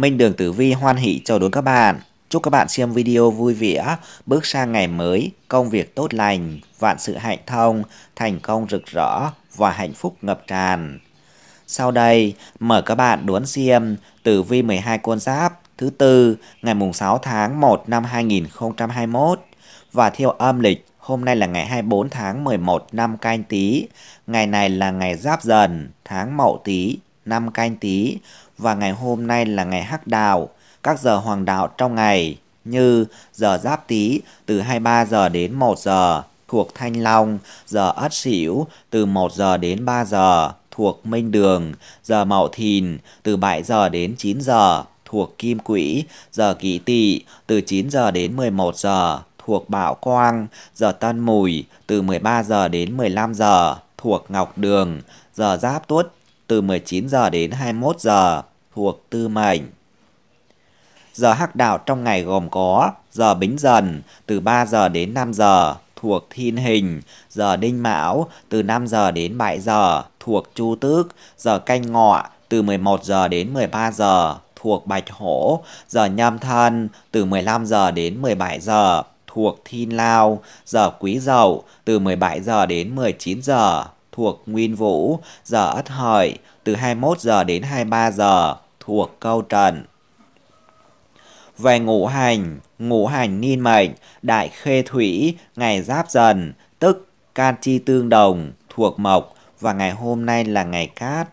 Minh Đường Tử Vi hoan hỷ chào đón các bạn. Chúc các bạn xem video vui vẻ, bước sang ngày mới, công việc tốt lành, vạn sự hạnh thông, thành công rực rỡ và hạnh phúc ngập tràn. Sau đây, mở các bạn đón xem Tử Vi 12 con giáp thứ tư ngày mùng 6 tháng 1 năm 2021 và theo âm lịch Hôm nay là ngày 24 tháng 11 năm canh tí. Ngày này là ngày giáp dần, tháng mậu tí, năm canh tí và ngày hôm nay là ngày hắc đạo, các giờ hoàng đạo trong ngày như giờ Giáp Tý từ 23 giờ đến 1 giờ thuộc Thanh Long, giờ Ất Sửu từ 1 giờ đến 3 giờ thuộc Minh Đường, giờ Mậu Thìn từ 7 giờ đến 9 giờ thuộc Kim Quỹ, giờ Kỷ Tỵ từ 9 giờ đến 11 giờ thuộc Bảo Quang, giờ Tân Mùi từ 13 giờ đến 15 giờ thuộc Ngọc Đường, giờ Giáp Tuất từ 19 giờ đến 21 giờ thuộc tư mệnh. Giờ hắc đạo trong ngày gồm có giờ bính dần từ 3 giờ đến 5 giờ thuộc thiên hình, giờ đinh mão từ 5 giờ đến 7 giờ thuộc chu tước, giờ canh ngọ từ 11 giờ đến 13 giờ thuộc bạch hổ, giờ nhâm thân từ 15 giờ đến 17 giờ thuộc thiên lao, giờ quý dậu từ 17 giờ đến 19 giờ thuộc nguyên vũ, giờ ất hợi từ 21 giờ đến 23 giờ thuộc câu trần. Về ngũ hành, ngũ hành niên mệnh, đại khê thủy, ngày giáp dần, tức can chi tương đồng, thuộc mộc và ngày hôm nay là ngày cát.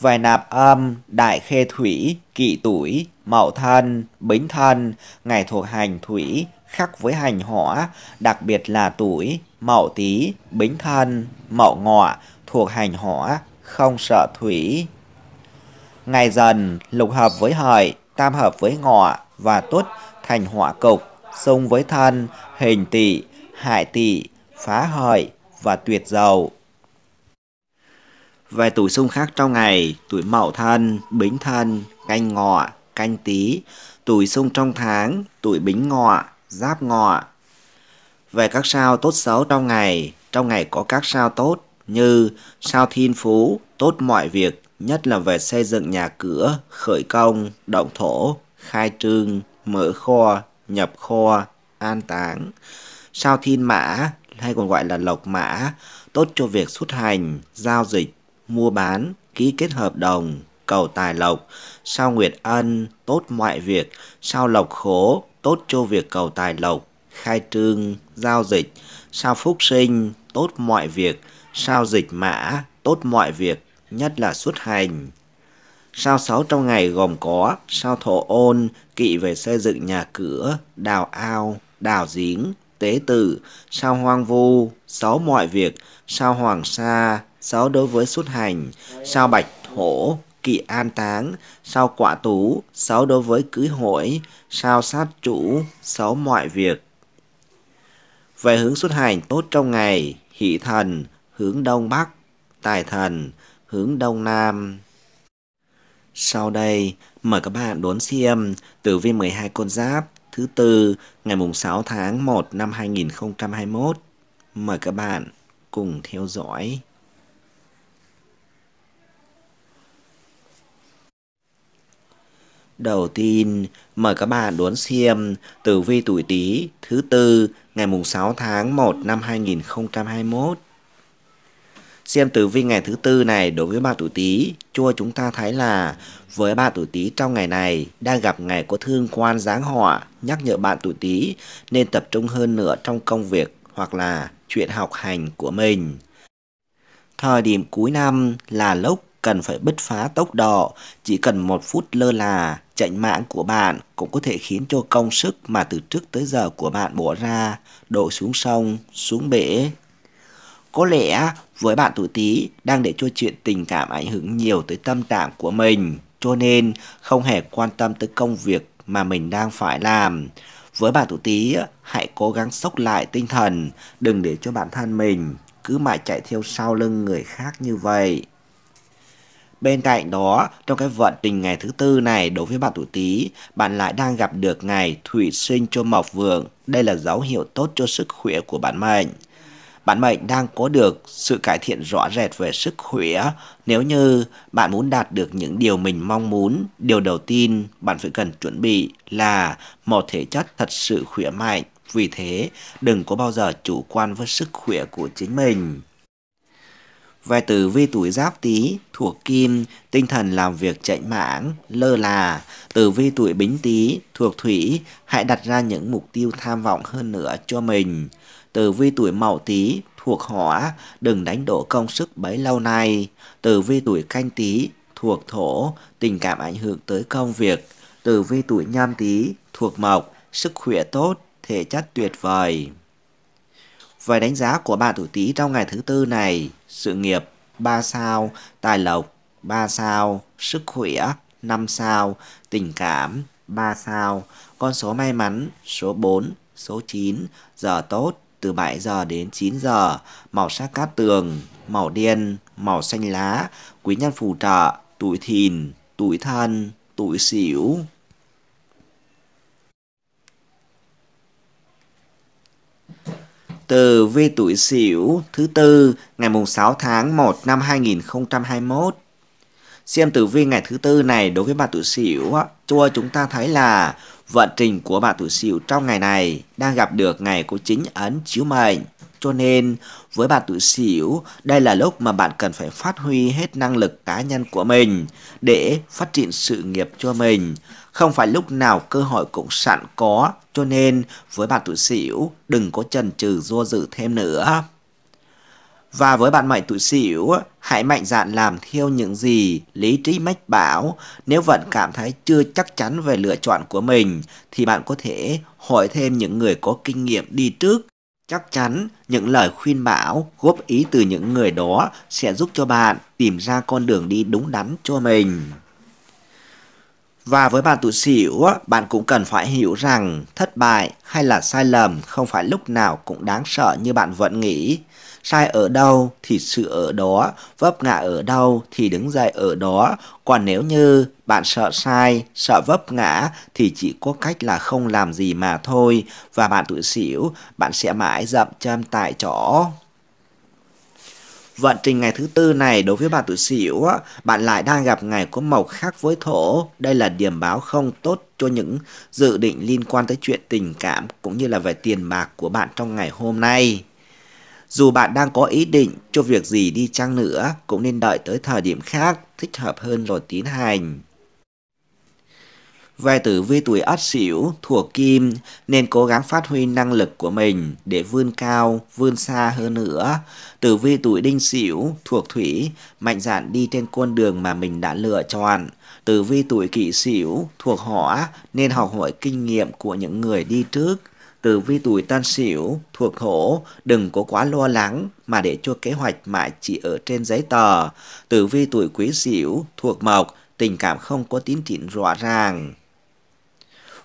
Về nạp âm, đại khê thủy, kỵ tuổi, mậu thân, bính thân, ngày thuộc hành thủy, khắc với hành hỏa, đặc biệt là tuổi, mậu tý, bính thân, mậu ngọ, thuộc hành hỏa, không sợ thủy. Ngày dần, lục hợp với hợi, tam hợp với ngọ và tuất thành hỏa cục, xung với thân, hình tỵ, hại tỵ, phá hợi và tuyệt dầu. Về tuổi xung khác trong ngày, tuổi mậu thân, bính thân, canh ngọ, canh tí, tuổi xung trong tháng, tuổi bính ngọ, giáp ngọ. Về các sao tốt xấu trong ngày, trong ngày có các sao tốt như sao thiên phú, tốt mọi việc, nhất là về xây dựng nhà cửa, khởi công, động thổ, khai trương, mở kho, nhập kho, an táng. Sao thiên mã, hay còn gọi là lộc mã, tốt cho việc xuất hành, giao dịch, mua bán, ký kết hợp đồng, cầu tài lộc, sao nguyệt ân, tốt mọi việc, sao lộc khố, tốt cho việc cầu tài lộc, khai trương, giao dịch, sao phúc sinh, tốt mọi việc, sao dịch mã, tốt mọi việc, nhất là xuất hành. Sao sáu trong ngày gồm có sao thổ ôn, kỵ về xây dựng nhà cửa, đào ao, đào giếng, tế tử, sao hoang vu, sáu mọi việc, sao hoàng sa, sáu đối với xuất hành, sao bạch hổ, kỵ an táng, sao quả tú, sáu đối với cưới hỏi, sao sát chủ, sáu mọi việc. Về hướng xuất hành tốt trong ngày, hỷ thần, hướng đông bắc, tài thần, hướng Đông Nam. Sau đây, mời các bạn đón xem tử vi 12 con giáp thứ tư ngày mùng 6 tháng 1 năm 2021. Mời các bạn cùng theo dõi. Đầu tiên, mời các bạn đón xem tử vi tuổi Tý thứ tư ngày mùng 6 tháng 1 năm 2021. Xem tử vi ngày thứ tư này đối với bạn tuổi Tý, chua chúng ta thấy là với bạn tuổi Tý trong ngày này đang gặp ngày có thương quan giáng họa, nhắc nhở bạn tuổi Tý nên tập trung hơn nữa trong công việc hoặc là chuyện học hành của mình. Thời điểm cuối năm là lúc cần phải bứt phá tốc độ, chỉ cần một phút lơ là, chạy mạng của bạn cũng có thể khiến cho công sức mà từ trước tới giờ của bạn bỏ ra, đổ xuống sông, xuống bể. Có lẽ với bạn tuổi Tý đang để cho chuyện tình cảm ảnh hưởng nhiều tới tâm trạng của mình, cho nên không hề quan tâm tới công việc mà mình đang phải làm. Với bạn tuổi Tý, hãy cố gắng sốc lại tinh thần, đừng để cho bản thân mình cứ mãi chạy theo sau lưng người khác như vậy. Bên cạnh đó, trong cái vận trình ngày thứ tư này đối với bạn tuổi Tý, bạn lại đang gặp được ngày thủy sinh cho mộc vượng. Đây là dấu hiệu tốt cho sức khỏe của bản mệnh bạn mệnh đang có được sự cải thiện rõ rệt về sức khỏe. Nếu như bạn muốn đạt được những điều mình mong muốn, điều đầu tiên bạn phải cần chuẩn bị là một thể chất thật sự khỏe mạnh. Vì thế, đừng có bao giờ chủ quan với sức khỏe của chính mình. Về tử vi tuổi giáp tý thuộc kim, tinh thần làm việc chạy mãng, lơ là. Tử vi tuổi bính tý thuộc thủy, hãy đặt ra những mục tiêu tham vọng hơn nữa cho mình. Tử vi tuổi Mậu Tý thuộc Hỏa, đừng đánh đổ công sức bấy lâu nay. Tử vi tuổi Canh Tý thuộc Thổ, tình cảm ảnh hưởng tới công việc. Tử vi tuổi Nhâm Tý thuộc Mộc, sức khỏe tốt, thể chất tuyệt vời. vài đánh giá của bạn tuổi Tý trong ngày thứ tư này, sự nghiệp 3 sao, tài lộc 3 sao, sức khỏe 5 sao, tình cảm 3 sao, con số may mắn số 4, số 9, giờ tốt từ 7 giờ đến 9 giờ, màu sắc cát tường, màu đen, màu xanh lá, quý nhân phù trợ, tuổi thìn, tuổi thân, tuổi sửu. Từ vi tuổi sửu thứ tư ngày mùng 6 tháng 1 năm 2021 xem tử vi ngày thứ tư này đối với bà tuổi sửu chúng ta thấy là vận trình của bà tuổi Sửu trong ngày này đang gặp được ngày của chính ấn chiếu mệnh. Cho nên, với bạn tuổi Sửu, đây là lúc mà bạn cần phải phát huy hết năng lực cá nhân của mình để phát triển sự nghiệp cho mình. Không phải lúc nào cơ hội cũng sẵn có, cho nên với bạn tuổi Sửu, đừng có chần chừ do dự thêm nữa. Và với bạn mệnh tuổi xỉu, hãy mạnh dạn làm theo những gì lý trí mách bảo. Nếu vẫn cảm thấy chưa chắc chắn về lựa chọn của mình, thì bạn có thể hỏi thêm những người có kinh nghiệm đi trước. Chắc chắn những lời khuyên bảo, góp ý từ những người đó sẽ giúp cho bạn tìm ra con đường đi đúng đắn cho mình. Và với bạn tuổi xỉu, bạn cũng cần phải hiểu rằng thất bại hay là sai lầm không phải lúc nào cũng đáng sợ như bạn vẫn nghĩ sai ở đâu thì sự ở đó, vấp ngã ở đâu thì đứng dậy ở đó. Còn nếu như bạn sợ sai, sợ vấp ngã thì chỉ có cách là không làm gì mà thôi. Và bạn tuổi xỉu, bạn sẽ mãi dậm chân tại chỗ. Vận trình ngày thứ tư này đối với bạn tuổi Sửu, bạn lại đang gặp ngày có màu khác với thổ. Đây là điểm báo không tốt cho những dự định liên quan tới chuyện tình cảm cũng như là về tiền bạc của bạn trong ngày hôm nay. Dù bạn đang có ý định cho việc gì đi chăng nữa, cũng nên đợi tới thời điểm khác thích hợp hơn rồi tiến hành. Về tử vi tuổi Ất Sửu thuộc Kim nên cố gắng phát huy năng lực của mình để vươn cao, vươn xa hơn nữa. Tử vi tuổi Đinh Sửu thuộc Thủy mạnh dạn đi trên con đường mà mình đã lựa chọn. Tử vi tuổi Kỷ Sửu thuộc Hỏa nên học hỏi kinh nghiệm của những người đi trước từ vi tuổi tan xỉu, thuộc Hổ đừng có quá lo lắng mà để cho kế hoạch mãi chỉ ở trên giấy tờ. Từ vi tuổi quý xỉu, thuộc mộc, tình cảm không có tín triển rõ ràng.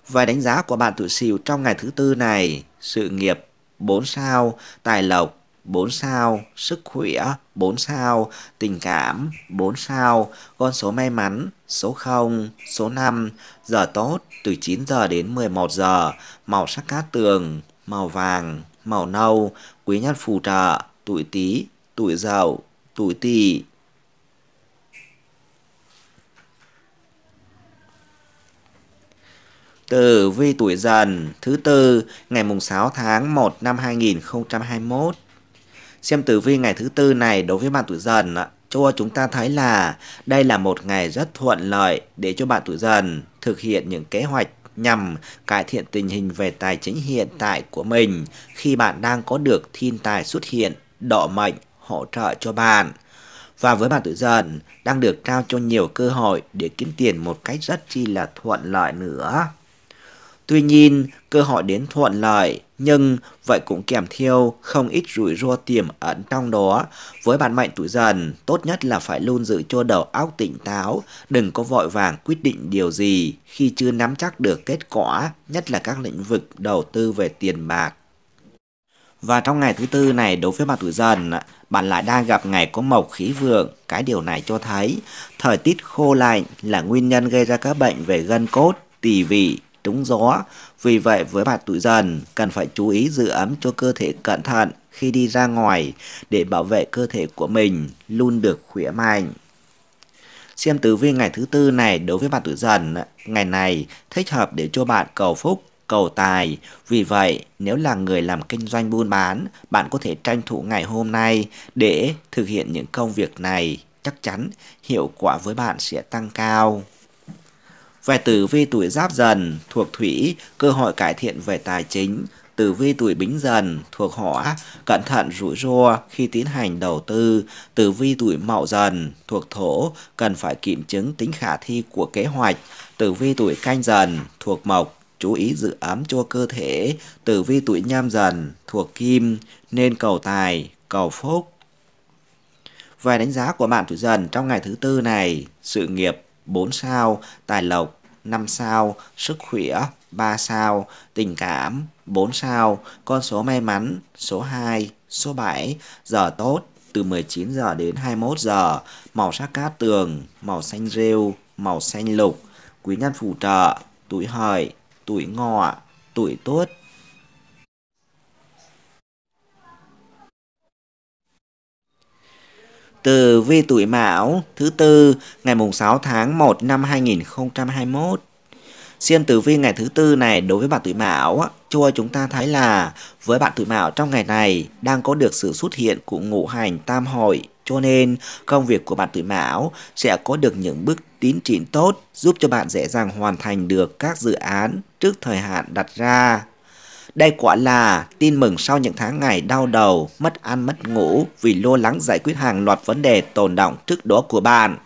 Vài đánh giá của bạn tuổi xỉu trong ngày thứ tư này, sự nghiệp 4 sao, tài lộc 4 sao, sức khỏe 4 sao, tình cảm 4 sao, con số may mắn, số 0, số 5, giờ tốt từ 9 giờ đến 11 giờ, màu sắc cát tường, màu vàng, màu nâu, quý nhân phù trợ, tuổi Tý, tuổi Dậu, tuổi Tỵ. từ vi tuổi dần thứ tư ngày mùng 6 tháng 1 năm 2021 Xem tử vi ngày thứ tư này đối với bạn tuổi dần cho chúng ta thấy là đây là một ngày rất thuận lợi để cho bạn tuổi dần thực hiện những kế hoạch nhằm cải thiện tình hình về tài chính hiện tại của mình khi bạn đang có được thiên tài xuất hiện, độ mệnh hỗ trợ cho bạn. Và với bạn tuổi dần đang được trao cho nhiều cơ hội để kiếm tiền một cách rất chi là thuận lợi nữa. Tuy nhiên, cơ hội đến thuận lợi, nhưng vậy cũng kèm theo không ít rủi ro tiềm ẩn trong đó. Với bạn mạnh tuổi dần, tốt nhất là phải luôn giữ cho đầu óc tỉnh táo, đừng có vội vàng quyết định điều gì khi chưa nắm chắc được kết quả, nhất là các lĩnh vực đầu tư về tiền bạc. Và trong ngày thứ tư này đối với bạn tuổi dần, bạn lại đang gặp ngày có mộc khí vượng. Cái điều này cho thấy thời tiết khô lạnh là nguyên nhân gây ra các bệnh về gân cốt, tỳ vị, trúng gió. Vì vậy với bạn tuổi dần, cần phải chú ý giữ ấm cho cơ thể cẩn thận khi đi ra ngoài để bảo vệ cơ thể của mình luôn được khỏe mạnh. Xem tử vi ngày thứ tư này đối với bạn tuổi dần, ngày này thích hợp để cho bạn cầu phúc, cầu tài. Vì vậy, nếu là người làm kinh doanh buôn bán, bạn có thể tranh thủ ngày hôm nay để thực hiện những công việc này. Chắc chắn hiệu quả với bạn sẽ tăng cao. Về tử vi tuổi giáp dần thuộc thủy, cơ hội cải thiện về tài chính. Tử vi tuổi bính dần thuộc hỏa, cẩn thận rủi ro khi tiến hành đầu tư. Tử vi tuổi mậu dần thuộc thổ, cần phải kiểm chứng tính khả thi của kế hoạch. Tử vi tuổi canh dần thuộc mộc, chú ý giữ ấm cho cơ thể. Tử vi tuổi nhâm dần thuộc kim, nên cầu tài, cầu phúc. Vài đánh giá của bạn tuổi dần trong ngày thứ tư này, sự nghiệp 4 sao, tài lộc 5 sao, sức khỏe 3 sao, tình cảm 4 sao, con số may mắn số 2, số 7, giờ tốt từ 19 giờ đến 21 giờ, màu sắc cát tường, màu xanh rêu, màu xanh lục, quý nhân phù trợ, tuổi hợi, tuổi ngọ, tuổi tuất, từ vi tuổi Mão thứ tư ngày mùng 6 tháng 1 năm 2021. Xuyên tử vi ngày thứ tư này đối với bạn tuổi Mão, cho chúng ta thấy là với bạn tuổi Mão trong ngày này đang có được sự xuất hiện của ngũ hành tam hội, cho nên công việc của bạn tuổi Mão sẽ có được những bước tiến triển tốt, giúp cho bạn dễ dàng hoàn thành được các dự án trước thời hạn đặt ra. Đây quả là tin mừng sau những tháng ngày đau đầu, mất ăn mất ngủ vì lo lắng giải quyết hàng loạt vấn đề tồn động trước đó của bạn.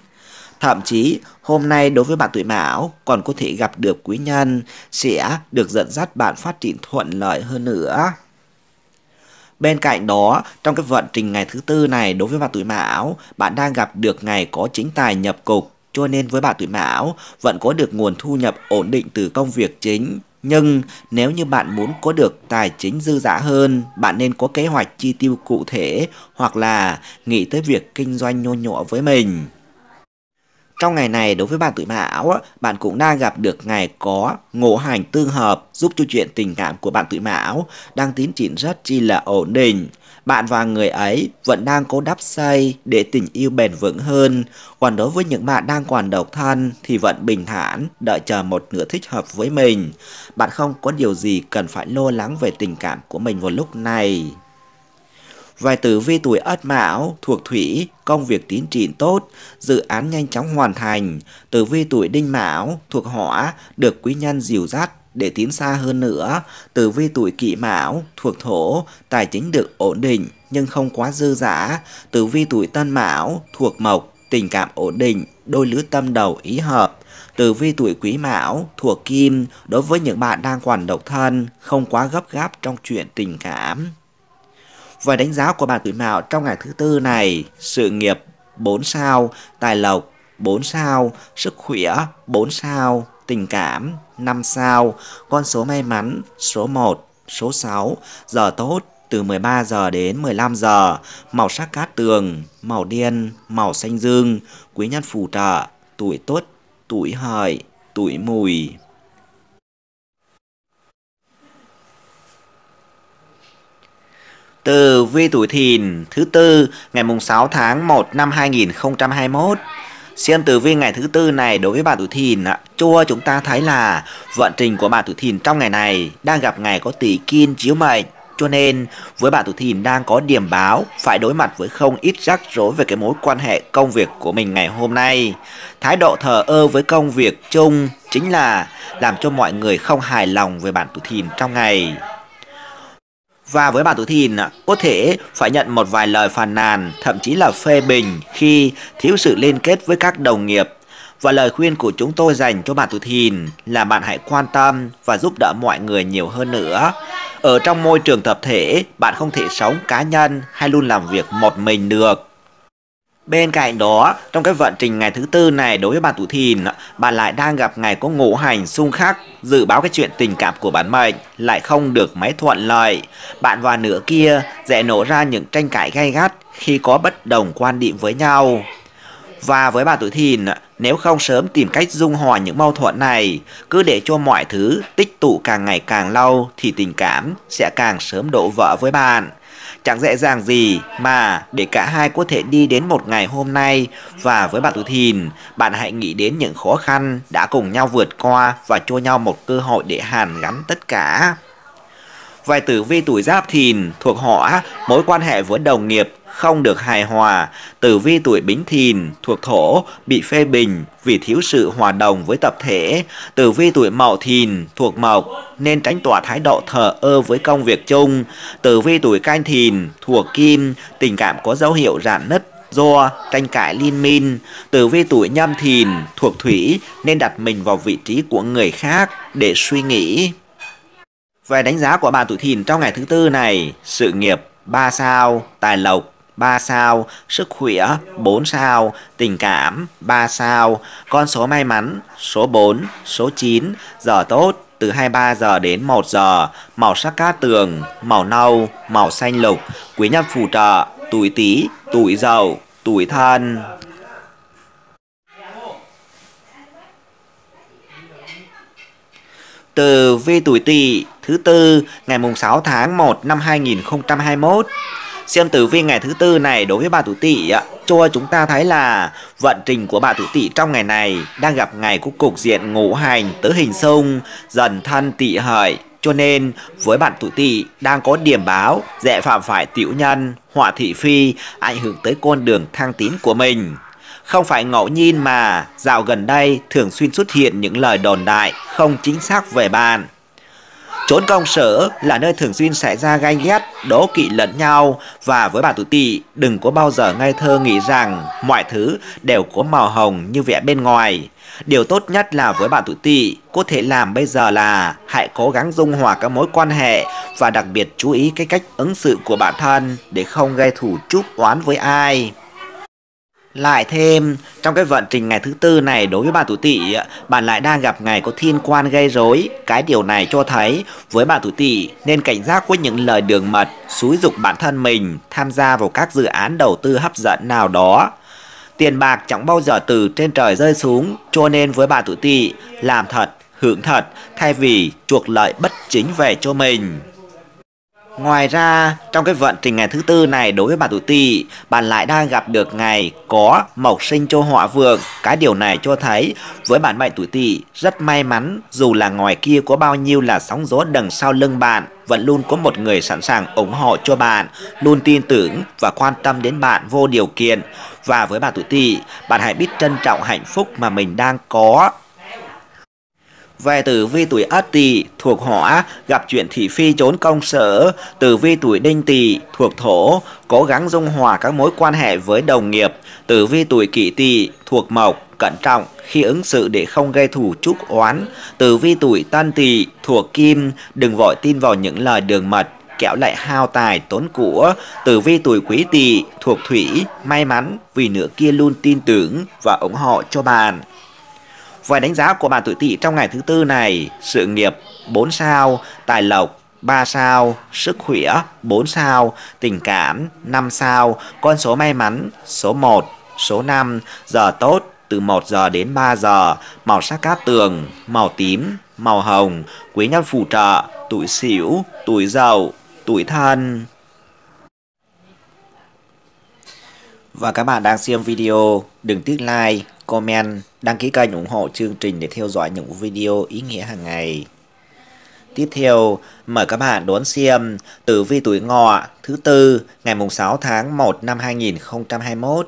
Thậm chí, hôm nay đối với bạn tuổi mão còn có thể gặp được quý nhân sẽ được dẫn dắt bạn phát triển thuận lợi hơn nữa. Bên cạnh đó, trong cái vận trình ngày thứ tư này đối với bạn tuổi mão, bạn đang gặp được ngày có chính tài nhập cục. Cho nên với bạn tuổi mão, vẫn có được nguồn thu nhập ổn định từ công việc chính, nhưng nếu như bạn muốn có được tài chính dư dả hơn, bạn nên có kế hoạch chi tiêu cụ thể hoặc là nghĩ tới việc kinh doanh nhô nhọ với mình. Trong ngày này đối với bạn tuổi mão, bạn cũng đang gặp được ngày có ngộ hành tương hợp giúp cho chuyện tình cảm của bạn tuổi mão đang tiến triển rất chi là ổn định bạn và người ấy vẫn đang cố đắp xây để tình yêu bền vững hơn. Còn đối với những bạn đang còn độc thân thì vẫn bình thản, đợi chờ một nửa thích hợp với mình. Bạn không có điều gì cần phải lo lắng về tình cảm của mình vào lúc này. Vài tử vi tuổi Ất Mão thuộc Thủy, công việc tiến triển tốt, dự án nhanh chóng hoàn thành. Tử vi tuổi Đinh Mão thuộc Hỏa được quý nhân dìu dắt, để tiến xa hơn nữa, tử vi tuổi kỷ mão, thuộc thổ, tài chính được ổn định nhưng không quá dư giả. Tử vi tuổi tân mão, thuộc mộc, tình cảm ổn định, đôi lứa tâm đầu ý hợp. Tử vi tuổi quý mão, thuộc kim, đối với những bạn đang còn độc thân, không quá gấp gáp trong chuyện tình cảm. Và đánh giá của bạn tuổi mão trong ngày thứ tư này, sự nghiệp 4 sao, tài lộc 4 sao, sức khỏe 4 sao, tình cảm, 5 sao, con số may mắn, số 1, số 6, giờ tốt, từ 13 giờ đến 15 giờ, màu sắc cát tường, màu đen, màu xanh dương, quý nhân phù trợ, tuổi tốt, tuổi hợi, tuổi mùi. Từ vi tuổi thìn thứ tư ngày mùng 6 tháng 1 năm 2021 Xem tử vi ngày thứ tư này đối với bạn tuổi thìn ạ, cho chúng ta thấy là vận trình của bạn tuổi thìn trong ngày này đang gặp ngày có tỷ kim chiếu mệnh cho nên với bạn tuổi thìn đang có điểm báo phải đối mặt với không ít rắc rối về cái mối quan hệ công việc của mình ngày hôm nay. Thái độ thờ ơ với công việc chung chính là làm cho mọi người không hài lòng về bản tuổi thìn trong ngày. Và với bà Tú Thìn, có thể phải nhận một vài lời phàn nàn, thậm chí là phê bình khi thiếu sự liên kết với các đồng nghiệp. Và lời khuyên của chúng tôi dành cho bà Tú Thìn là bạn hãy quan tâm và giúp đỡ mọi người nhiều hơn nữa. Ở trong môi trường tập thể, bạn không thể sống cá nhân hay luôn làm việc một mình được Bên cạnh đó, trong cái vận trình ngày thứ tư này đối với bà tuổi thìn, bà lại đang gặp ngày có ngũ hành xung khắc, dự báo cái chuyện tình cảm của bạn mệnh lại không được mấy thuận lợi. Bạn và nửa kia dễ nổ ra những tranh cãi gay gắt khi có bất đồng quan điểm với nhau. Và với bà tuổi thìn, nếu không sớm tìm cách dung hòa những mâu thuẫn này, cứ để cho mọi thứ tích tụ càng ngày càng lâu thì tình cảm sẽ càng sớm đổ vỡ với bạn. Chẳng dễ dàng gì mà để cả hai có thể đi đến một ngày hôm nay và với bạn Tú Thìn, bạn hãy nghĩ đến những khó khăn đã cùng nhau vượt qua và cho nhau một cơ hội để hàn gắn tất cả. Vài tử vi tuổi giáp thìn thuộc họ mối quan hệ với đồng nghiệp không được hài hòa, tử vi tuổi bính thìn thuộc thổ bị phê bình vì thiếu sự hòa đồng với tập thể, tử vi tuổi mậu thìn thuộc mộc nên tránh tỏa thái độ thờ ơ với công việc chung, tử vi tuổi canh thìn thuộc kim tình cảm có dấu hiệu rạn nứt do tranh cãi liên minh, tử vi tuổi nhâm thìn thuộc thủy nên đặt mình vào vị trí của người khác để suy nghĩ. Về đánh giá của bà tuổi thìn trong ngày thứ tư này, sự nghiệp 3 sao, tài lộc 3 sao, sức khỏe 4 sao, tình cảm 3 sao, con số may mắn số 4, số 9, giờ tốt từ 23 giờ đến 1 giờ, màu sắc cát tường, màu nâu, màu xanh lục, quý nhân phù trợ, tuổi tý, tuổi dậu, tuổi thân. Từ vi tuổi tỵ thứ tư ngày mùng 6 tháng 1 năm 2021 Xem tử vi ngày thứ tư này đối với bà Thủ Tỷ cho chúng ta thấy là vận trình của bà Thủ Tỷ trong ngày này đang gặp ngày của cục diện ngũ hành tứ hình xung, dần thân tỵ hợi. Cho nên với bạn Thủ Tỷ đang có điểm báo dễ phạm phải tiểu nhân, họa thị phi ảnh hưởng tới con đường thăng tín của mình. Không phải ngẫu nhiên mà dạo gần đây thường xuyên xuất hiện những lời đồn đại không chính xác về bạn. Chốn công sở là nơi thường xuyên xảy ra ganh ghét, đố kỵ lẫn nhau và với bà tụ tị đừng có bao giờ ngây thơ nghĩ rằng mọi thứ đều có màu hồng như vẻ bên ngoài. Điều tốt nhất là với bạn tuổi tỵ có thể làm bây giờ là hãy cố gắng dung hòa các mối quan hệ và đặc biệt chú ý cái cách ứng xử của bản thân để không gây thủ chúc oán với ai. Lại thêm, trong cái vận trình ngày thứ tư này đối với bạn tuổi tỵ, bạn lại đang gặp ngày có thiên quan gây rối. Cái điều này cho thấy với bạn tuổi tỵ nên cảnh giác với những lời đường mật, xúi dục bản thân mình tham gia vào các dự án đầu tư hấp dẫn nào đó. Tiền bạc chẳng bao giờ từ trên trời rơi xuống, cho nên với bạn tuổi tỵ, làm thật, hưởng thật thay vì chuộc lợi bất chính về cho mình. Ngoài ra, trong cái vận trình ngày thứ tư này đối với bà tuổi tỵ, bạn lại đang gặp được ngày có mộc sinh cho họa vượng. Cái điều này cho thấy với bạn mệnh tuổi tỵ rất may mắn dù là ngoài kia có bao nhiêu là sóng gió đằng sau lưng bạn vẫn luôn có một người sẵn sàng ủng hộ cho bạn, luôn tin tưởng và quan tâm đến bạn vô điều kiện. Và với bà tuổi tỵ, bạn hãy biết trân trọng hạnh phúc mà mình đang có về tử vi tuổi Ất Tỵ thuộc Hỏa, gặp chuyện thị phi trốn công sở, tử vi tuổi Đinh Tỵ thuộc Thổ, cố gắng dung hòa các mối quan hệ với đồng nghiệp, tử vi tuổi Kỷ Tỵ thuộc Mộc, cẩn trọng khi ứng xử để không gây thù chuốc oán, tử vi tuổi Tân Tỵ thuộc Kim, đừng vội tin vào những lời đường mật kéo lại hao tài tốn của tử vi tuổi quý tỵ thuộc thủy may mắn vì nửa kia luôn tin tưởng và ủng hộ cho bạn về đánh giá của bạn tuổi Tỵ trong ngày thứ tư này, sự nghiệp 4 sao, tài lộc 3 sao, sức khỏe 4 sao, tình cảm 5 sao, con số may mắn số 1, số 5, giờ tốt từ 1 giờ đến 3 giờ, màu sắc cát tường, màu tím, màu hồng, quý nhân phù trợ, tuổi xỉu tuổi giàu tuổi thân. Và các bạn đang xem video, đừng tiếc like, comment Đăng ký kênh ủng hộ chương trình để theo dõi những video ý nghĩa hàng ngày. Tiếp theo, mời các bạn đón xem tử vi tuổi ngọ thứ tư ngày mùng 6 tháng 1 năm 2021.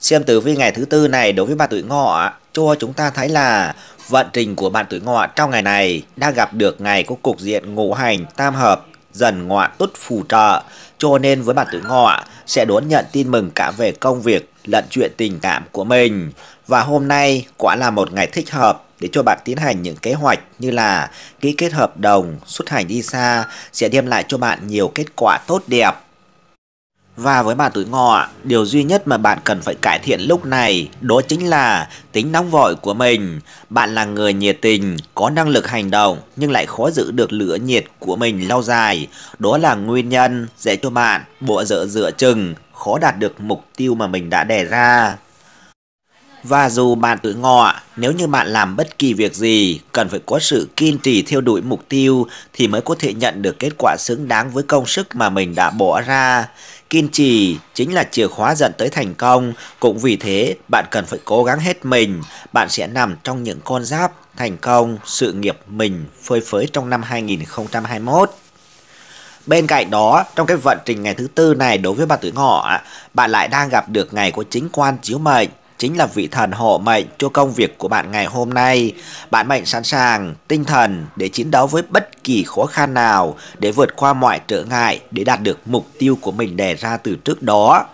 Xem tử vi ngày thứ tư này đối với bạn tuổi ngọ cho chúng ta thấy là vận trình của bạn tuổi ngọ trong ngày này đã gặp được ngày có cục diện ngũ hành tam hợp dần ngọ tuất phù trợ cho nên với bạn tuổi ngọ sẽ đón nhận tin mừng cả về công việc lẫn chuyện tình cảm của mình và hôm nay quả là một ngày thích hợp để cho bạn tiến hành những kế hoạch như là ký kết hợp đồng, xuất hành đi xa sẽ đem lại cho bạn nhiều kết quả tốt đẹp. Và với bạn tuổi ngọ, điều duy nhất mà bạn cần phải cải thiện lúc này đó chính là tính nóng vội của mình. Bạn là người nhiệt tình, có năng lực hành động nhưng lại khó giữ được lửa nhiệt của mình lâu dài. Đó là nguyên nhân dễ cho bạn bộ dở dựa chừng, khó đạt được mục tiêu mà mình đã đề ra. Và dù bạn tuổi ngọ, nếu như bạn làm bất kỳ việc gì, cần phải có sự kiên trì theo đuổi mục tiêu thì mới có thể nhận được kết quả xứng đáng với công sức mà mình đã bỏ ra. Kiên trì chính là chìa khóa dẫn tới thành công, cũng vì thế bạn cần phải cố gắng hết mình, bạn sẽ nằm trong những con giáp thành công sự nghiệp mình phơi phới trong năm 2021. Bên cạnh đó, trong cái vận trình ngày thứ tư này đối với bạn tuổi ngọ, bạn lại đang gặp được ngày của chính quan chiếu mệnh chính là vị thần hộ mệnh cho công việc của bạn ngày hôm nay. Bạn mệnh sẵn sàng, tinh thần để chiến đấu với bất kỳ khó khăn nào, để vượt qua mọi trở ngại, để đạt được mục tiêu của mình đề ra từ trước đó.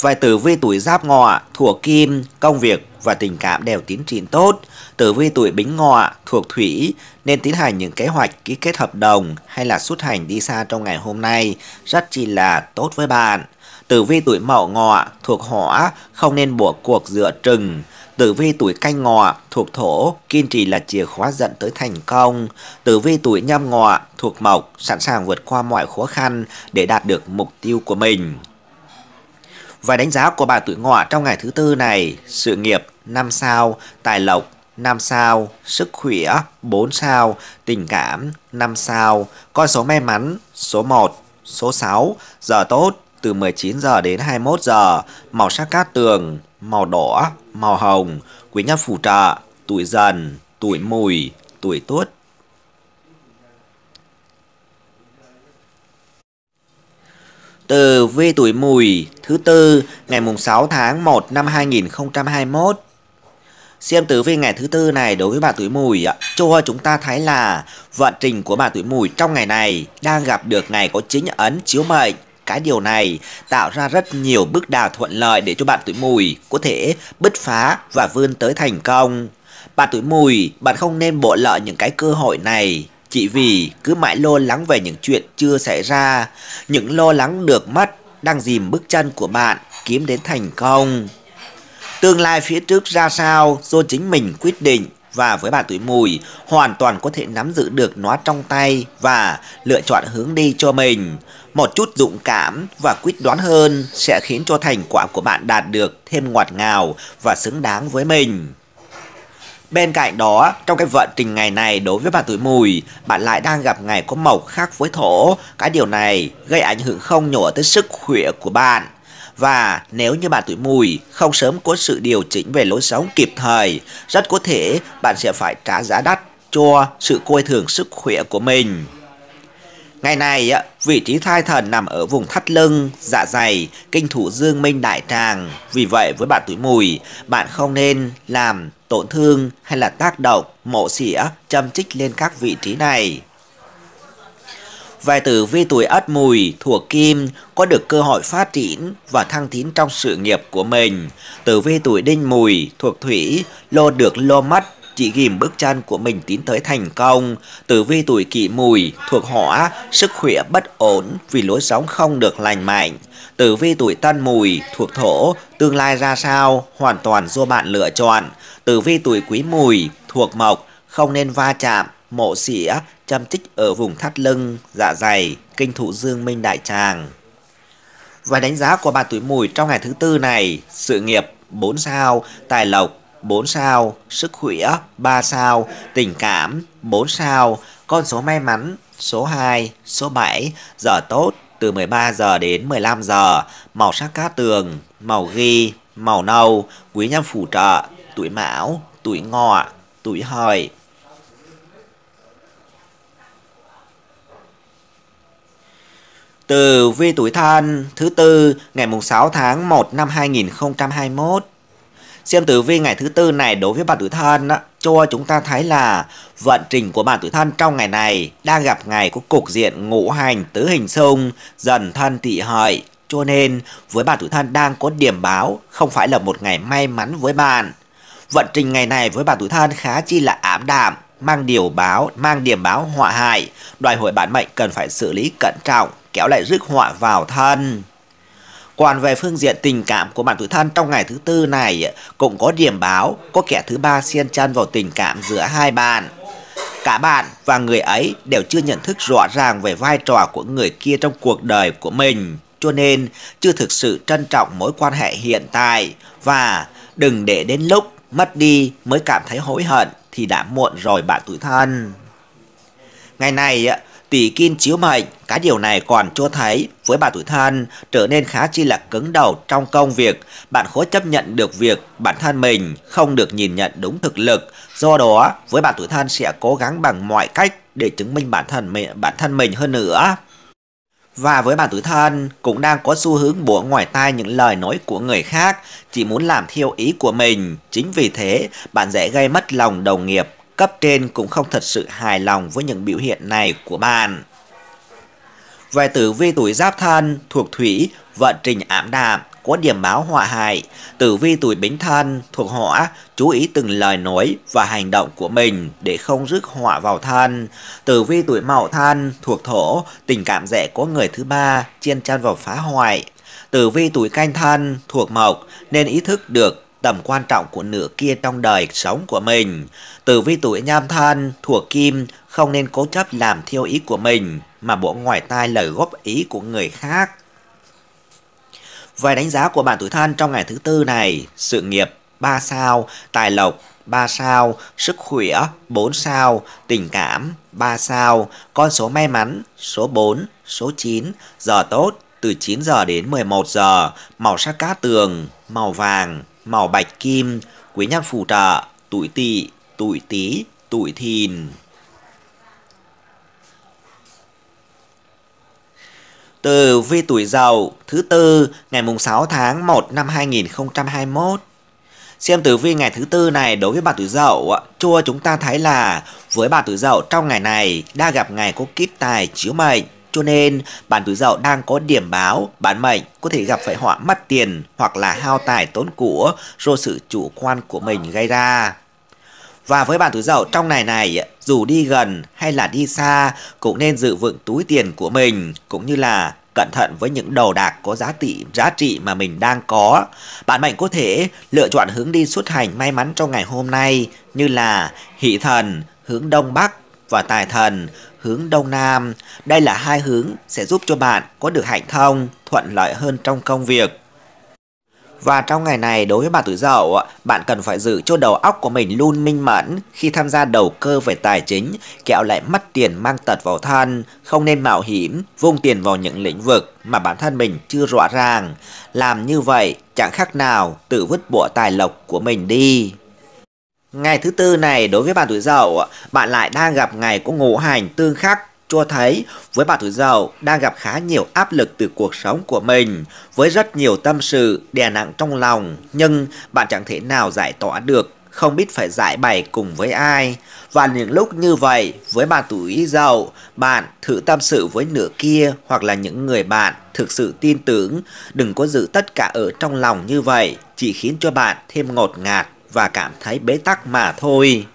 Vài tử vi tuổi giáp ngọ, thuộc kim, công việc và tình cảm đều tiến triển tốt. Tử vi tuổi bính ngọ, thuộc thủy, nên tiến hành những kế hoạch ký kết hợp đồng hay là xuất hành đi xa trong ngày hôm nay rất chi là tốt với bạn. Tử vi tuổi mậu ngọ thuộc hỏa, không nên bỏ cuộc dựa trừng. Tử vi tuổi canh ngọ thuộc thổ, kiên trì là chìa khóa dẫn tới thành công. Tử vi tuổi nhâm ngọ thuộc mộc, sẵn sàng vượt qua mọi khó khăn để đạt được mục tiêu của mình. Và đánh giá của bạn tuổi ngọ trong ngày thứ tư này, sự nghiệp 5 sao, tài lộc 5 sao, sức khỏe 4 sao, tình cảm 5 sao, con số may mắn số 1, số 6, giờ tốt từ 19 giờ đến 21 giờ, màu sắc cát tường, màu đỏ, màu hồng, quý nhân phù trợ, tuổi dần, tuổi mùi, tuổi tuất. Từ vi tuổi mùi thứ tư ngày mùng 6 tháng 1 năm 2021. Xem tử vi ngày thứ tư này đối với bạn tuổi mùi cho chúng ta thấy là vận trình của bạn tuổi mùi trong ngày này đang gặp được ngày có chính ấn chiếu mệnh cái điều này tạo ra rất nhiều bước đà thuận lợi để cho bạn tuổi mùi có thể bứt phá và vươn tới thành công. Bạn tuổi mùi, bạn không nên bỏ lỡ những cái cơ hội này chỉ vì cứ mãi lo lắng về những chuyện chưa xảy ra, những lo lắng được mất đang dìm bước chân của bạn kiếm đến thành công. Tương lai phía trước ra sao do chính mình quyết định và với bạn tuổi mùi hoàn toàn có thể nắm giữ được nó trong tay và lựa chọn hướng đi cho mình một chút dũng cảm và quyết đoán hơn sẽ khiến cho thành quả của bạn đạt được thêm ngọt ngào và xứng đáng với mình. Bên cạnh đó, trong cái vận trình ngày này đối với bạn tuổi mùi, bạn lại đang gặp ngày có màu khác với thổ. Cái điều này gây ảnh hưởng không nhỏ tới sức khỏe của bạn. Và nếu như bạn tuổi mùi không sớm có sự điều chỉnh về lối sống kịp thời, rất có thể bạn sẽ phải trả giá đắt cho sự coi thường sức khỏe của mình. Ngày này, vị trí thai thần nằm ở vùng thắt lưng, dạ dày, kinh thủ dương minh đại tràng. Vì vậy với bạn tuổi mùi, bạn không nên làm tổn thương hay là tác động, mổ xỉa, châm chích lên các vị trí này. Vài tử vi tuổi ất mùi thuộc kim có được cơ hội phát triển và thăng tiến trong sự nghiệp của mình. Tử vi tuổi đinh mùi thuộc thủy lô được lô mắt chỉ ghim bước chân của mình tiến tới thành công. Tử vi tuổi kỷ mùi, thuộc hỏa, sức khỏe bất ổn vì lối sống không được lành mạnh. Tử vi tuổi tân mùi, thuộc thổ, tương lai ra sao, hoàn toàn do bạn lựa chọn. Tử vi tuổi quý mùi, thuộc mộc, không nên va chạm, mộ xỉa, châm chích ở vùng thắt lưng, dạ dày, kinh thủ dương minh đại tràng. Và đánh giá của bạn tuổi mùi trong ngày thứ tư này, sự nghiệp 4 sao, tài lộc 4 sao, sức khỏe 3 sao, tình cảm 4 sao, con số may mắn số 2, số 7, giờ tốt từ 13 giờ đến 15 giờ, màu sắc cát tường, màu ghi, màu nâu, quý nhân phù trợ, tuổi mão, tuổi ngọ, tuổi hợi. Từ vi tuổi thân thứ tư ngày 6 tháng 1 năm 2021 Xem tử vi ngày thứ tư này đối với bạn tuổi thân cho chúng ta thấy là vận trình của bạn tuổi thân trong ngày này đang gặp ngày có cục diện ngũ hành tứ hình xung dần thân tỵ hợi cho nên với bạn tuổi thân đang có điểm báo không phải là một ngày may mắn với bạn vận trình ngày này với bạn tuổi thân khá chi là ảm đạm mang điều báo mang điểm báo họa hại đòi hỏi bản mệnh cần phải xử lý cẩn trọng kéo lại rước họa vào thân còn về phương diện tình cảm của bạn tuổi thân trong ngày thứ tư này cũng có điểm báo có kẻ thứ ba xiên chân vào tình cảm giữa hai bạn. Cả bạn và người ấy đều chưa nhận thức rõ ràng về vai trò của người kia trong cuộc đời của mình, cho nên chưa thực sự trân trọng mối quan hệ hiện tại và đừng để đến lúc mất đi mới cảm thấy hối hận thì đã muộn rồi bạn tuổi thân. Ngày này Tỷ kim chiếu mệnh, cái điều này còn cho thấy với bà tuổi thân trở nên khá chi là cứng đầu trong công việc. Bạn khó chấp nhận được việc bản thân mình không được nhìn nhận đúng thực lực. Do đó, với bà tuổi thân sẽ cố gắng bằng mọi cách để chứng minh bản thân mình, bản thân mình hơn nữa. Và với bạn tuổi thân cũng đang có xu hướng bỏ ngoài tai những lời nói của người khác, chỉ muốn làm theo ý của mình. Chính vì thế, bạn dễ gây mất lòng đồng nghiệp cấp trên cũng không thật sự hài lòng với những biểu hiện này của bạn. Về tử vi tuổi giáp thân, thuộc thủy, vận trình ảm đạm, có điểm báo họa hại. Tử vi tuổi bính thân, thuộc hỏa, chú ý từng lời nói và hành động của mình để không rước họa vào thân. Tử vi tuổi mậu thân, thuộc thổ, tình cảm dễ có người thứ ba, chiên chăn vào phá hoại. Tử vi tuổi canh thân, thuộc mộc, nên ý thức được tầm quan trọng của nửa kia trong đời sống của mình. từ vi tuổi nham thân thuộc kim không nên cố chấp làm theo ý của mình mà bỏ ngoài tai lời góp ý của người khác. vài đánh giá của bạn tuổi thân trong ngày thứ tư này, sự nghiệp 3 sao, tài lộc 3 sao, sức khỏe 4 sao, tình cảm 3 sao, con số may mắn số 4, số 9, giờ tốt từ 9 giờ đến 11 giờ, màu sắc cá tường, màu vàng, màu bạch kim, quý nhân phù trợ, tuổi tỵ, tuổi tý, tuổi thìn. Từ vi tuổi dậu thứ tư ngày mùng 6 tháng 1 năm 2021. Xem tử vi ngày thứ tư này đối với bà tuổi dậu, chua chúng ta thấy là với bà tuổi dậu trong ngày này đã gặp ngày có kíp tài chiếu mệnh cho nên, bạn tuổi dậu đang có điểm báo, bản mệnh có thể gặp phải họa mất tiền hoặc là hao tài tốn của do sự chủ quan của mình gây ra. Và với bạn tuổi dậu trong này này, dù đi gần hay là đi xa cũng nên dự vựng túi tiền của mình cũng như là cẩn thận với những đồ đạc có giá trị giá trị mà mình đang có. Bạn mệnh có thể lựa chọn hướng đi xuất hành may mắn trong ngày hôm nay như là hỷ thần, hướng đông bắc, và tài thần hướng đông nam. Đây là hai hướng sẽ giúp cho bạn có được hạnh thông, thuận lợi hơn trong công việc. Và trong ngày này đối với bạn tuổi dậu, bạn cần phải giữ cho đầu óc của mình luôn minh mẫn khi tham gia đầu cơ về tài chính, kẹo lại mất tiền mang tật vào thân, không nên mạo hiểm, vung tiền vào những lĩnh vực mà bản thân mình chưa rõ ràng. Làm như vậy chẳng khác nào tự vứt bộ tài lộc của mình đi. Ngày thứ tư này đối với bạn tuổi dậu, bạn lại đang gặp ngày có ngũ hành tương khắc cho thấy với bạn tuổi dậu đang gặp khá nhiều áp lực từ cuộc sống của mình, với rất nhiều tâm sự đè nặng trong lòng, nhưng bạn chẳng thể nào giải tỏa được, không biết phải giải bày cùng với ai. Và những lúc như vậy, với bạn tuổi dậu, bạn thử tâm sự với nửa kia hoặc là những người bạn thực sự tin tưởng, đừng có giữ tất cả ở trong lòng như vậy, chỉ khiến cho bạn thêm ngột ngạt và cảm thấy bế tắc mà thôi.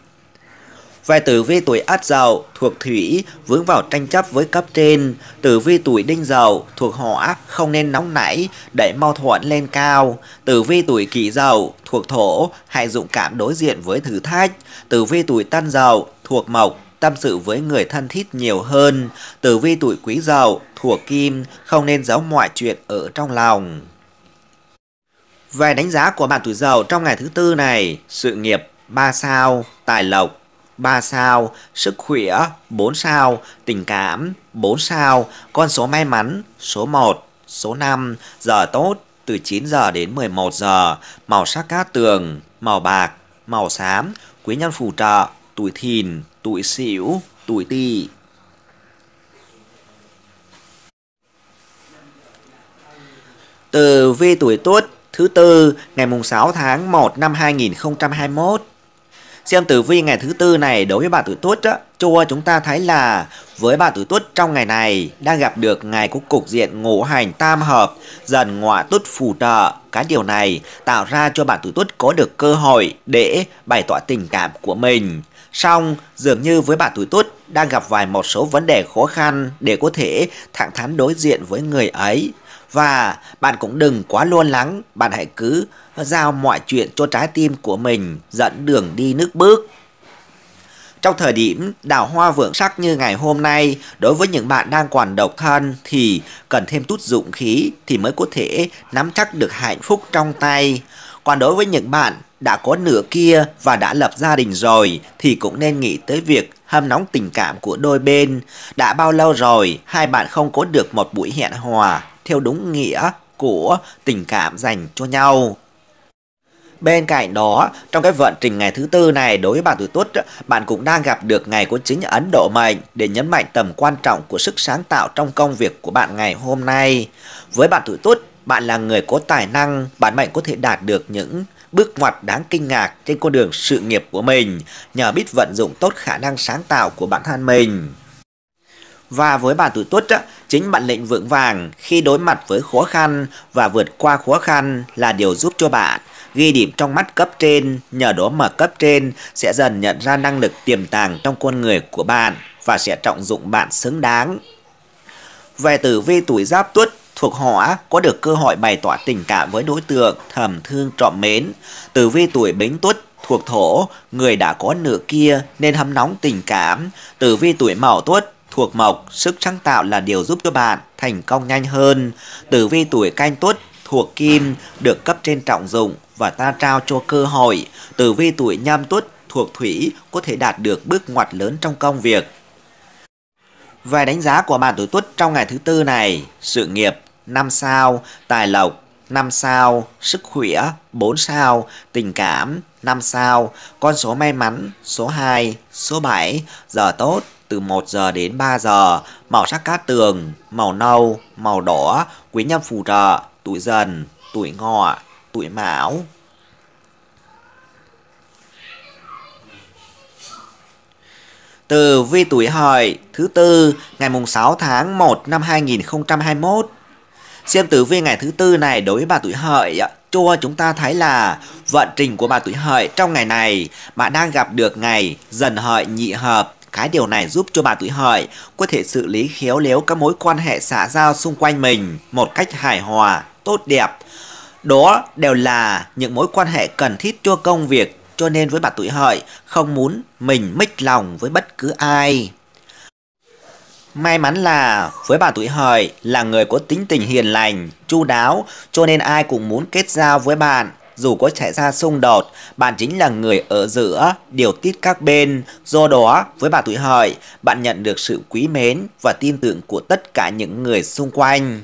Vài tử vi tuổi ất dậu thuộc thủy vướng vào tranh chấp với cấp trên, tử vi tuổi đinh dậu thuộc hỏa không nên nóng nảy, để mau thuận lên cao, tử vi tuổi kỷ dậu thuộc thổ hãy dũng cảm đối diện với thử thách, tử vi tuổi tân dậu thuộc mộc tâm sự với người thân thiết nhiều hơn, tử vi tuổi quý dậu thuộc kim không nên giấu mọi chuyện ở trong lòng. Về đánh giá của bạn tuổi Dậu trong ngày thứ tư này, sự nghiệp 3 sao, tài lộc 3 sao, sức khỏe 4 sao, tình cảm 4 sao, con số may mắn số 1, số 5, giờ tốt từ 9 giờ đến 11 giờ, màu sắc cát tường, màu bạc, màu xám, quý nhân phù trợ, tuổi thìn, tuổi sửu, tuổi tỵ. Từ vi tuổi tuất thứ tư ngày mùng 6 tháng 1 năm 2021. Xem tử vi ngày thứ tư này đối với bà tuổi tuất á, cho chúng ta thấy là với bà tuổi tuất trong ngày này đang gặp được ngày có cục diện ngũ hành tam hợp dần ngọa tuất phù trợ. Cái điều này tạo ra cho bà tuổi tuất có được cơ hội để bày tỏ tình cảm của mình. Song dường như với bà tuổi tuất đang gặp vài một số vấn đề khó khăn để có thể thẳng thắn đối diện với người ấy và bạn cũng đừng quá lo lắng, bạn hãy cứ giao mọi chuyện cho trái tim của mình dẫn đường đi nước bước. Trong thời điểm đào hoa vượng sắc như ngày hôm nay, đối với những bạn đang còn độc thân thì cần thêm chút dụng khí thì mới có thể nắm chắc được hạnh phúc trong tay. Còn đối với những bạn đã có nửa kia và đã lập gia đình rồi thì cũng nên nghĩ tới việc hâm nóng tình cảm của đôi bên. Đã bao lâu rồi hai bạn không có được một buổi hẹn hòa theo đúng nghĩa của tình cảm dành cho nhau. Bên cạnh đó, trong cái vận trình ngày thứ tư này đối với bạn tuổi Tuất, bạn cũng đang gặp được ngày của chính Ấn Độ mệnh để nhấn mạnh tầm quan trọng của sức sáng tạo trong công việc của bạn ngày hôm nay. Với bạn tuổi Tuất, bạn là người có tài năng, bạn mệnh có thể đạt được những bước ngoặt đáng kinh ngạc trên con đường sự nghiệp của mình nhờ biết vận dụng tốt khả năng sáng tạo của bản thân mình. Và với bà tuổi tuất, chính bạn lệnh vững vàng khi đối mặt với khó khăn và vượt qua khó khăn là điều giúp cho bạn ghi điểm trong mắt cấp trên, nhờ đó mà cấp trên sẽ dần nhận ra năng lực tiềm tàng trong con người của bạn và sẽ trọng dụng bạn xứng đáng. Về tử vi tuổi giáp tuất thuộc hỏa có được cơ hội bày tỏ tình cảm với đối tượng thầm thương trọn mến. Tử vi tuổi bính tuất thuộc thổ, người đã có nửa kia nên hâm nóng tình cảm. Tử vi tuổi mão tuất thuộc mộc, sức sáng tạo là điều giúp cho bạn thành công nhanh hơn. Tử vi tuổi canh tuất thuộc kim được cấp trên trọng dụng và ta trao cho cơ hội. Tử vi tuổi nhâm tuất thuộc thủy có thể đạt được bước ngoặt lớn trong công việc. Về đánh giá của bạn tuổi tuất trong ngày thứ tư này, sự nghiệp 5 sao, tài lộc 5 sao, sức khỏe 4 sao, tình cảm 5 sao, con số may mắn số 2, số 7, giờ tốt từ 1 giờ đến 3 giờ, màu sắc cát tường, màu nâu, màu đỏ, quý nhân phù trợ, tuổi dần, tuổi ngọ, tuổi mão. Từ vi tuổi hợi thứ tư ngày mùng 6 tháng 1 năm 2021. Xem tử vi ngày thứ tư này đối với bà tuổi hợi cho chúng ta thấy là vận trình của bà tuổi hợi trong ngày này bạn đang gặp được ngày dần hợi nhị hợp cái điều này giúp cho bà tuổi hợi có thể xử lý khéo léo các mối quan hệ xã giao xung quanh mình một cách hài hòa, tốt đẹp. Đó đều là những mối quan hệ cần thiết cho công việc, cho nên với bà tuổi hợi không muốn mình mích lòng với bất cứ ai. May mắn là với bà tuổi hợi là người có tính tình hiền lành, chu đáo, cho nên ai cũng muốn kết giao với bạn dù có xảy ra xung đột, bạn chính là người ở giữa, điều tiết các bên. Do đó, với bà tuổi hợi, bạn nhận được sự quý mến và tin tưởng của tất cả những người xung quanh.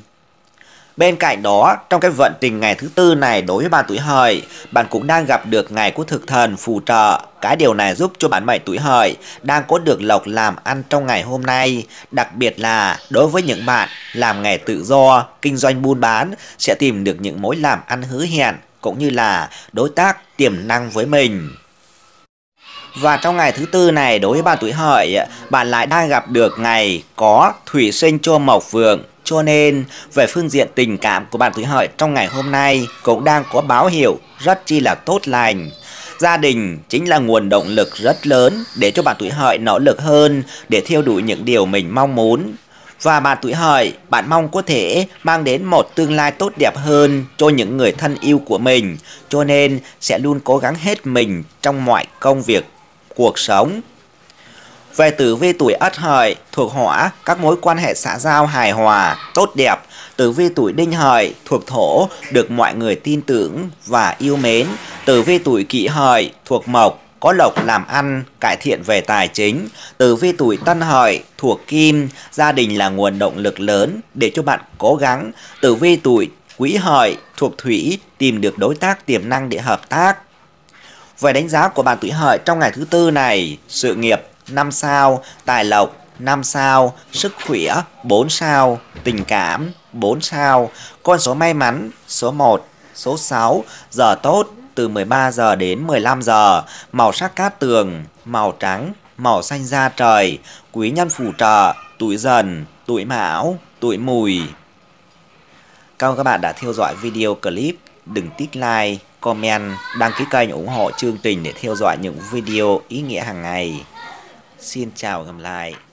Bên cạnh đó, trong cái vận trình ngày thứ tư này đối với bạn tuổi hợi, bạn cũng đang gặp được ngày của thực thần phù trợ. Cái điều này giúp cho bạn mệnh tuổi hợi đang có được lộc làm ăn trong ngày hôm nay. Đặc biệt là đối với những bạn làm nghề tự do, kinh doanh buôn bán sẽ tìm được những mối làm ăn hứa hẹn cũng như là đối tác tiềm năng với mình. Và trong ngày thứ tư này đối với bạn tuổi hợi, bạn lại đang gặp được ngày có thủy sinh cho mộc vượng. Cho nên về phương diện tình cảm của bạn tuổi hợi trong ngày hôm nay cũng đang có báo hiệu rất chi là tốt lành. Gia đình chính là nguồn động lực rất lớn để cho bạn tuổi hợi nỗ lực hơn để theo đuổi những điều mình mong muốn và bạn tuổi hợi, bạn mong có thể mang đến một tương lai tốt đẹp hơn cho những người thân yêu của mình, cho nên sẽ luôn cố gắng hết mình trong mọi công việc, cuộc sống. Về tử vi tuổi Ất Hợi thuộc Hỏa, các mối quan hệ xã giao hài hòa, tốt đẹp. Tử vi tuổi Đinh Hợi thuộc Thổ được mọi người tin tưởng và yêu mến. Tử vi tuổi Kỷ Hợi thuộc Mộc có lộc làm ăn, cải thiện về tài chính, từ vi tuổi tân hợi, thuộc kim, gia đình là nguồn động lực lớn để cho bạn cố gắng, từ vi tuổi quý hợi, thuộc thủy, tìm được đối tác tiềm năng để hợp tác. Về đánh giá của bạn tuổi hợi trong ngày thứ tư này, sự nghiệp 5 sao, tài lộc 5 sao, sức khỏe 4 sao, tình cảm 4 sao, con số may mắn số 1, số 6, giờ tốt từ 13 giờ đến 15 giờ, màu sắc cát tường, màu trắng, màu xanh da trời, quý nhân phù trợ, tuổi dần, tuổi mão, tuổi mùi. Cảm ơn các bạn đã theo dõi video clip. Đừng tích like, comment, đăng ký kênh ủng hộ chương trình để theo dõi những video ý nghĩa hàng ngày. Xin chào và gặp lại.